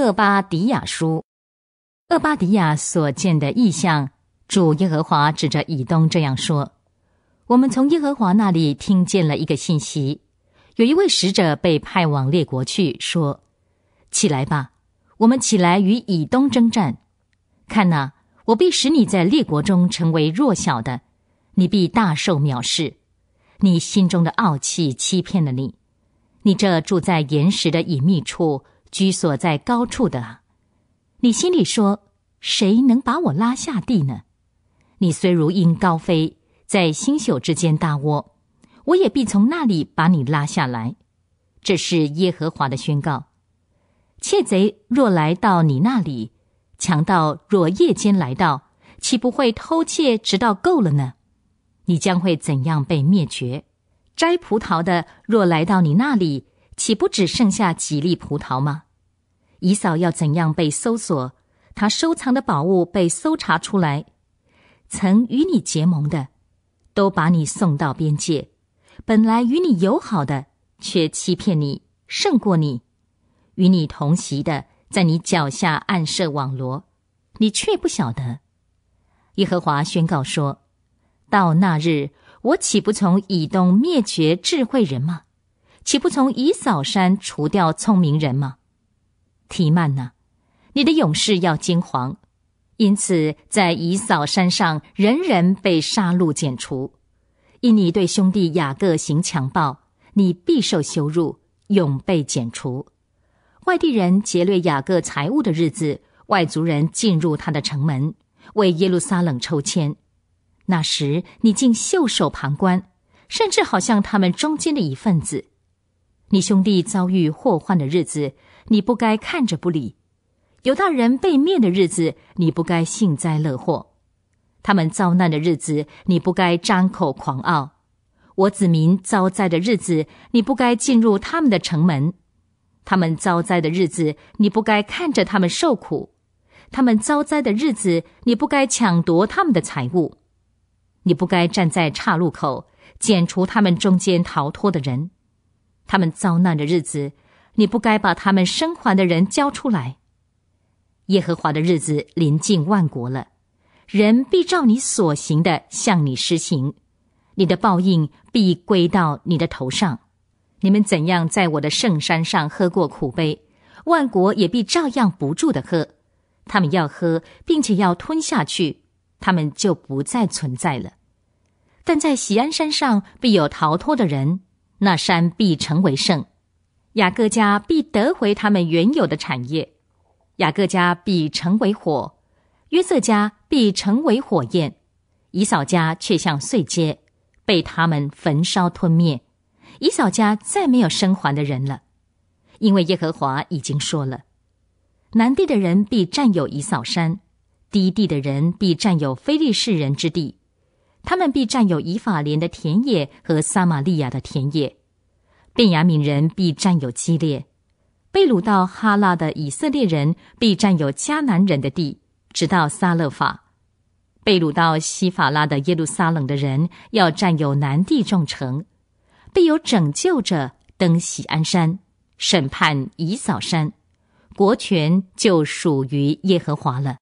厄巴迪亚书，厄巴迪亚所见的异象，主耶和华指着以东这样说：“我们从耶和华那里听见了一个信息，有一位使者被派往列国去，说：起来吧，我们起来与以东征战。看呐，我必使你在列国中成为弱小的，你必大受藐视。你心中的傲气欺骗了你，你这住在岩石的隐秘处。”居所在高处的，你心里说：“谁能把我拉下地呢？”你虽如鹰高飞，在星宿之间搭窝，我也必从那里把你拉下来。这是耶和华的宣告。窃贼若来到你那里，强盗若夜间来到，岂不会偷窃直到够了呢？你将会怎样被灭绝？摘葡萄的若来到你那里，岂不只剩下几粒葡萄吗？以扫要怎样被搜索？他收藏的宝物被搜查出来，曾与你结盟的，都把你送到边界；本来与你友好的，却欺骗你，胜过你；与你同席的，在你脚下暗设网罗，你却不晓得。耶和华宣告说：“到那日，我岂不从以东灭绝智慧人吗？岂不从以扫山除掉聪明人吗？”提曼呢？你的勇士要惊惶，因此在以扫山上，人人被杀戮剪除。因你对兄弟雅各行强暴，你必受羞辱，永被剪除。外地人劫掠雅各财物的日子，外族人进入他的城门，为耶路撒冷抽签。那时你竟袖手旁观，甚至好像他们中间的一份子。你兄弟遭遇祸患的日子。你不该看着不理，犹大人被灭的日子，你不该幸灾乐祸；他们遭难的日子，你不该张口狂傲；我子民遭灾的日子，你不该进入他们的城门；他们遭灾的日子，你不该看着他们受苦；他们遭灾的日子，你不该抢夺他们的财物；你不该站在岔路口剪除他们中间逃脱的人；他们遭难的日子。你不该把他们生还的人交出来。耶和华的日子临近万国了，人必照你所行的向你施行，你的报应必归到你的头上。你们怎样在我的圣山上喝过苦杯，万国也必照样不住的喝。他们要喝，并且要吞下去，他们就不再存在了。但在喜安山上必有逃脱的人，那山必成为圣。雅各家必得回他们原有的产业，雅各家必成为火，约瑟家必成为火焰，以扫家却像碎阶，被他们焚烧吞灭。以扫家再没有生还的人了，因为耶和华已经说了：南地的人必占有以扫山，低地的人必占有非利士人之地，他们必占有以法莲的田野和撒玛利亚的田野。便雅悯人必占有激烈，被掳到哈拉的以色列人必占有迦南人的地，直到撒勒法。被掳到西法拉的耶路撒冷的人要占有南地众城，必有拯救者登喜安山，审判以扫山，国权就属于耶和华了。